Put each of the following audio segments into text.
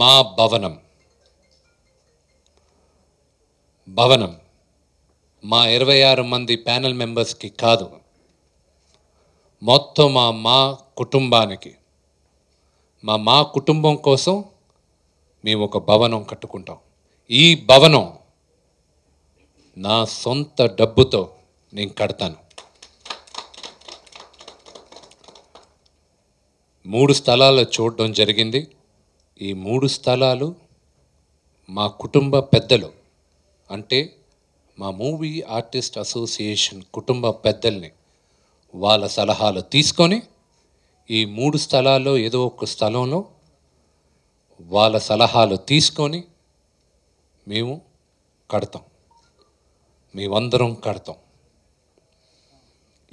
మా భవనం భవనం మా ఇరవై ఆరు మంది ప్యానల్ మెంబర్స్కి కాదు మొత్తం మా మా కుటుంబానికి మా మా కుటుంబం కోసం మేము ఒక భవనం కట్టుకుంటాం ఈ భవనం నా సొంత డబ్బుతో నేను కడతాను మూడు స్థలాలు చూడడం జరిగింది ఈ మూడు స్థలాలు మా కుటుంబ పెద్దలు అంటే మా మూవీ ఆర్టిస్ట్ అసోసియేషన్ కుటుంబ పెద్దల్ని వాళ్ళ సలహాలు తీసుకొని ఈ మూడు స్థలాల్లో ఏదో ఒక స్థలంలో వాళ్ళ సలహాలు తీసుకొని మేము కడతాం మేమందరం కడతాం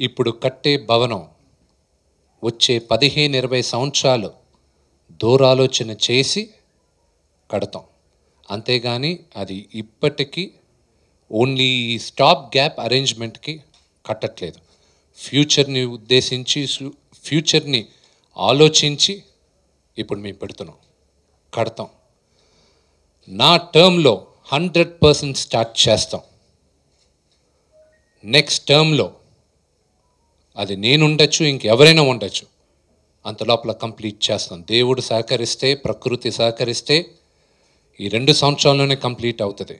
ఇప్పుడు కట్టే భవనం వచ్చే పదిహేను ఇరవై సంవత్సరాలు దూరాలోచన చేసి కడతాం అంతేగాని అది ఇప్పటికీ ఓన్లీ ఈ స్టాప్ గ్యాప్ అరేంజ్మెంట్కి కట్టట్లేదు ఫ్యూచర్ని ఉద్దేశించి ఫ్యూచర్ని ఆలోచించి ఇప్పుడు మేము పెడుతున్నాం కడతాం నా టర్మ్లో హండ్రెడ్ పర్సెంట్ స్టార్ట్ చేస్తాం నెక్స్ట్ టర్మ్లో అది నేను ఉండొచ్చు ఇంకెవరైనా ఉండొచ్చు అంత లోపల కంప్లీట్ చేస్తాం దేవుడు సహకరిస్తే ప్రకృతి సహకరిస్తే ఈ రెండు సంవత్సరాల్లోనే కంప్లీట్ అవుతుంది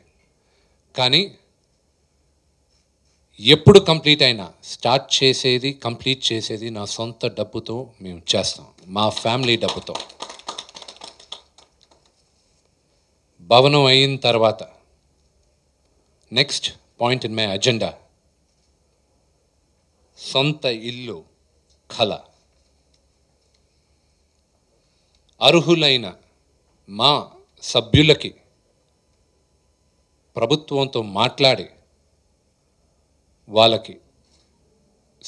కానీ ఎప్పుడు కంప్లీట్ అయినా స్టార్ట్ చేసేది కంప్లీట్ చేసేది నా సొంత డబ్బుతో మేము చేస్తాం మా ఫ్యామిలీ డబ్బుతో భవనం అయిన తర్వాత next point in my agenda సొంత ఇల్లు కళ అర్హులైన మా సభ్యులకి ప్రభుత్వంతో మాట్లాడి వాళ్ళకి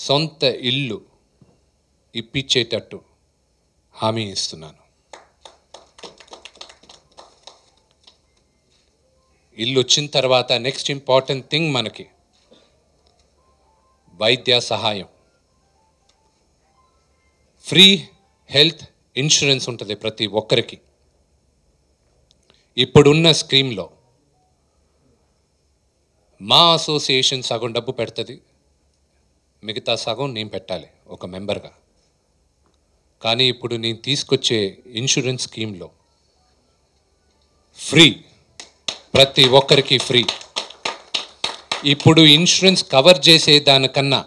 సొంత ఇల్లు ఇప్పించేటట్టు హామీ ఇస్తున్నాను ఇల్లు వచ్చిన తర్వాత నెక్స్ట్ ఇంపార్టెంట్ థింగ్ మనకి వైద్య సహాయం ఫ్రీ హెల్త్ ఇన్సూరెన్స్ ఉంటుంది ప్రతి ఒక్కరికి ఇప్పుడున్న స్కీమ్లో మా అసోసియేషన్ సగం డబ్బు పెడుతుంది మిగతా సగం నేను పెట్టాలి ఒక మెంబర్గా కానీ ఇప్పుడు నేను తీసుకొచ్చే ఇన్సూరెన్స్ స్కీమ్లో ఫ్రీ ప్రతి ఒక్కరికి ఫ్రీ ఇప్పుడు ఇన్సూరెన్స్ కవర్ చేసే దానికన్నా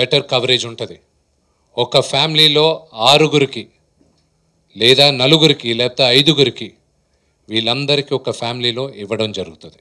బెటర్ కవరేజ్ ఉంటుంది ఒక ఫ్యామిలీలో ఆరుగురికి లేదా నలుగురికి లేకపోతే ఐదుగురికి వీళ్ళందరికీ ఒక ఫ్యామిలీలో ఇవ్వడం జరుగుతుంది